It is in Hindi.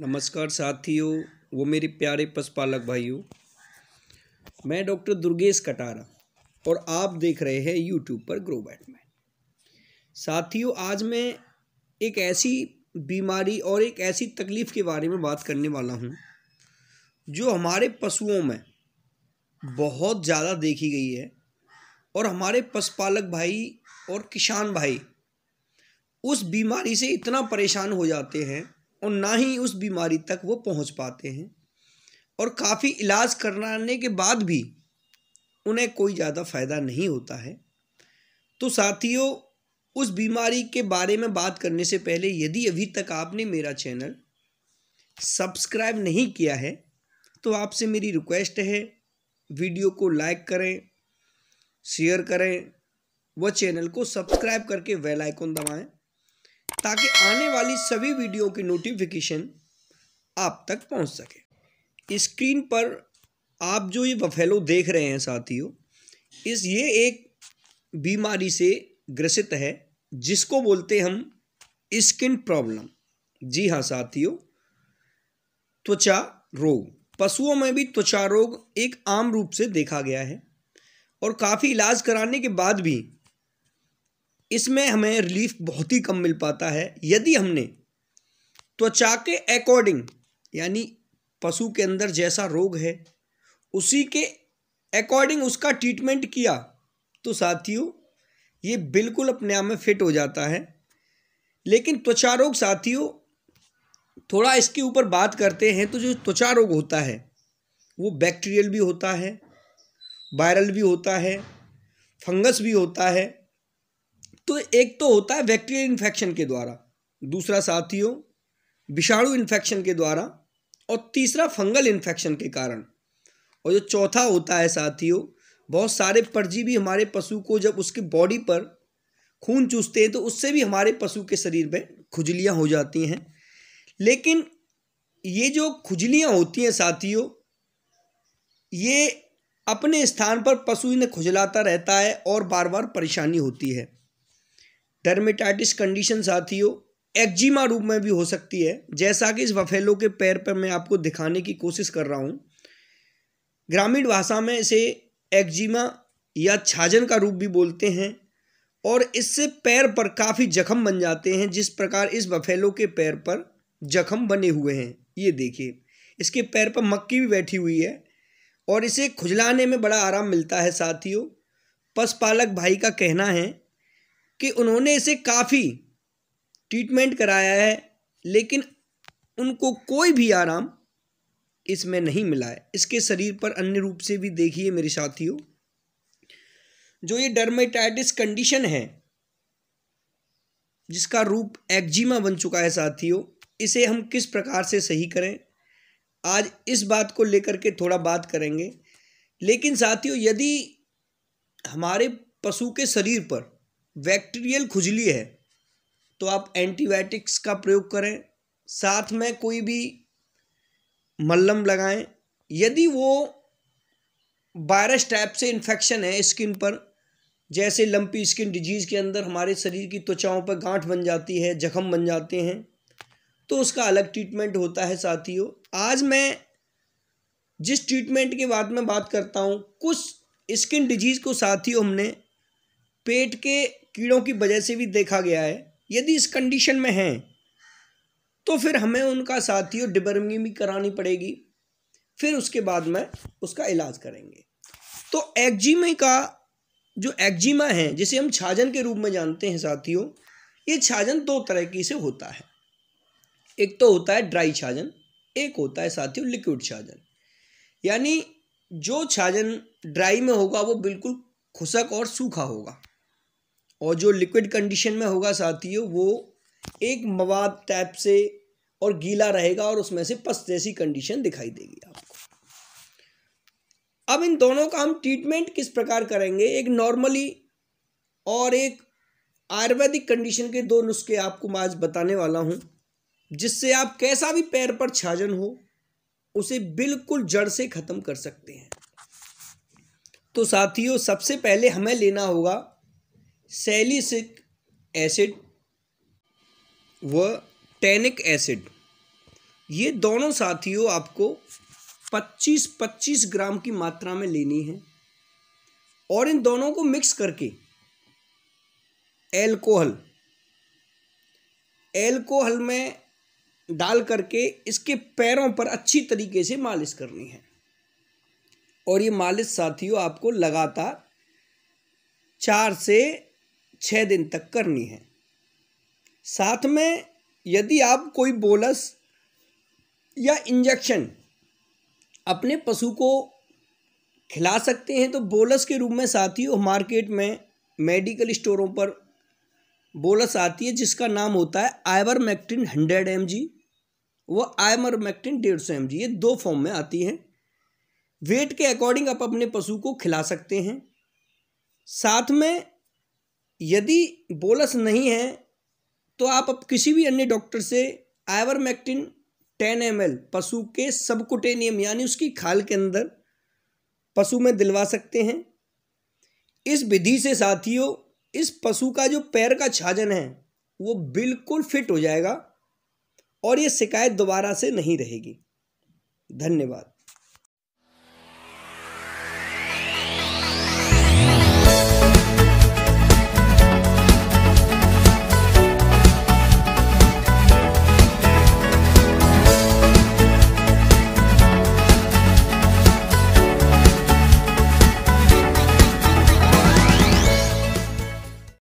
नमस्कार साथियों वो मेरे प्यारे पशुपालक भाइयों मैं डॉक्टर दुर्गेश कटारा और आप देख रहे हैं यूट्यूब पर ग्रो बैटमैन साथियों आज मैं एक ऐसी बीमारी और एक ऐसी तकलीफ़ के बारे में बात करने वाला हूँ जो हमारे पशुओं में बहुत ज़्यादा देखी गई है और हमारे पशुपालक भाई और किसान भाई उस बीमारी से इतना परेशान हो जाते हैं और ना ही उस बीमारी तक वो पहुंच पाते हैं और काफ़ी इलाज कराने के बाद भी उन्हें कोई ज़्यादा फ़ायदा नहीं होता है तो साथियों उस बीमारी के बारे में बात करने से पहले यदि अभी तक आपने मेरा चैनल सब्सक्राइब नहीं किया है तो आपसे मेरी रिक्वेस्ट है वीडियो को लाइक करें शेयर करें वह चैनल को सब्सक्राइब करके वेल आइकॉन दबाएं ताकि आने वाली सभी वीडियो की नोटिफिकेशन आप तक पहुंच सके स्क्रीन पर आप जो ये बफेलो देख रहे हैं साथियों इस ये एक बीमारी से ग्रसित है जिसको बोलते हम स्किन प्रॉब्लम जी हाँ साथियों त्वचा रोग पशुओं में भी त्वचा रोग एक आम रूप से देखा गया है और काफ़ी इलाज कराने के बाद भी इसमें हमें रिलीफ बहुत ही कम मिल पाता है यदि हमने त्वचा के अकॉर्डिंग यानी पशु के अंदर जैसा रोग है उसी के अकॉर्डिंग उसका ट्रीटमेंट किया तो साथियों ये बिल्कुल अपने आप में फिट हो जाता है लेकिन त्वचा रोग साथियों थोड़ा इसके ऊपर बात करते हैं तो जो त्वचा रोग होता है वो बैक्टीरियल भी होता है वायरल भी होता है फंगस भी होता है तो एक तो होता है बैक्टीरियल इन्फेक्शन के द्वारा दूसरा साथियों विषाणु इन्फेक्शन के द्वारा और तीसरा फंगल इन्फेक्शन के कारण और जो चौथा होता है साथियों बहुत सारे परजीवी हमारे पशु को जब उसके बॉडी पर खून चूसते हैं तो उससे भी हमारे पशु के शरीर में खुजलियाँ हो जाती हैं लेकिन ये जो खुजलियाँ होती हैं साथियों ये अपने स्थान पर पशु इन्हें खुजलाता रहता है और बार बार परेशानी होती है डर्मेटाइटिस कंडीशन साथियों एक्जिमा रूप में भी हो सकती है जैसा कि इस वफेलो के पैर पर मैं आपको दिखाने की कोशिश कर रहा हूँ ग्रामीण भाषा में इसे एक्जिमा या छाजन का रूप भी बोलते हैं और इससे पैर पर काफ़ी जख्म बन जाते हैं जिस प्रकार इस बफेलो के पैर पर जख्म बने हुए हैं ये देखिए इसके पैर पर मक्की भी बैठी हुई है और इसे खुजलाने में बड़ा आराम मिलता है साथियों पशुपालक भाई का कहना है कि उन्होंने इसे काफ़ी ट्रीटमेंट कराया है लेकिन उनको कोई भी आराम इसमें नहीं मिला है इसके शरीर पर अन्य रूप से भी देखिए मेरे साथियों जो ये डर्मेटाइटिस कंडीशन है जिसका रूप एक्जिमा बन चुका है साथियों इसे हम किस प्रकार से सही करें आज इस बात को लेकर के थोड़ा बात करेंगे लेकिन साथियों यदि हमारे पशु के शरीर पर बैक्टीरियल खुजली है तो आप एंटीबायोटिक्स का प्रयोग करें साथ में कोई भी मल्लम लगाएं यदि वो वायरस टाइप से इन्फेक्शन है स्किन पर जैसे लंपी स्किन डिजीज़ के अंदर हमारे शरीर की त्वचाओं पर गांठ बन जाती है जख्म बन जाते हैं तो उसका अलग ट्रीटमेंट होता है साथियों आज मैं जिस ट्रीटमेंट के बाद में बात करता हूँ कुछ स्किन डिजीज़ को साथियों हमने पेट के कीड़ों की वजह से भी देखा गया है यदि इस कंडीशन में हैं तो फिर हमें उनका साथियों डिबर्मिंग भी करानी पड़ेगी फिर उसके बाद में उसका इलाज करेंगे तो एक्जिमा का जो एक्जिमा है जिसे हम छाजन के रूप में जानते हैं साथियों ये छाजन दो तरह की से होता है एक तो होता है ड्राई छाजन एक होता है साथियों लिक्विड छाजन यानी जो छाजन ड्राई में होगा वो बिल्कुल खुशक और सूखा होगा और जो लिक्विड कंडीशन में होगा साथियों वो एक मवाद टाइप से और गीला रहेगा और उसमें से पस जैसी कंडीशन दिखाई देगी आपको अब इन दोनों का हम ट्रीटमेंट किस प्रकार करेंगे एक नॉर्मली और एक आयुर्वेदिक कंडीशन के दो नुस्खे आपको मैं आज बताने वाला हूँ जिससे आप कैसा भी पैर पर छाजन हो उसे बिल्कुल जड़ से ख़त्म कर सकते हैं तो साथियों सबसे पहले हमें लेना होगा सेलिसिक एसिड व टेनिक एसिड ये दोनों साथियों आपको 25-25 ग्राम की मात्रा में लेनी है और इन दोनों को मिक्स करके एल्कोहल एल्कोहल में डाल करके इसके पैरों पर अच्छी तरीके से मालिश करनी है और ये मालिश साथियों आपको लगातार चार से छः दिन तक करनी है साथ में यदि आप कोई बोलस या इंजेक्शन अपने पशु को खिला सकते हैं तो बोलस के रूप में साथ ही मार्केट में मेडिकल स्टोरों पर बोलस आती है जिसका नाम होता है ivermectin hundred M G व आयमर मैक्टिन डेढ़ सौ एम जी ये दो फॉर्म में आती हैं वेट के अकॉर्डिंग आप अपने पशु को खिला सकते हैं साथ में यदि बोलस नहीं है तो आप अब किसी भी अन्य डॉक्टर से मैक्टिन टेन एम पशु के सबकुटेनियम यानी उसकी खाल के अंदर पशु में दिलवा सकते हैं इस विधि से साथियों इस पशु का जो पैर का छाजन है वो बिल्कुल फिट हो जाएगा और ये शिकायत दोबारा से नहीं रहेगी धन्यवाद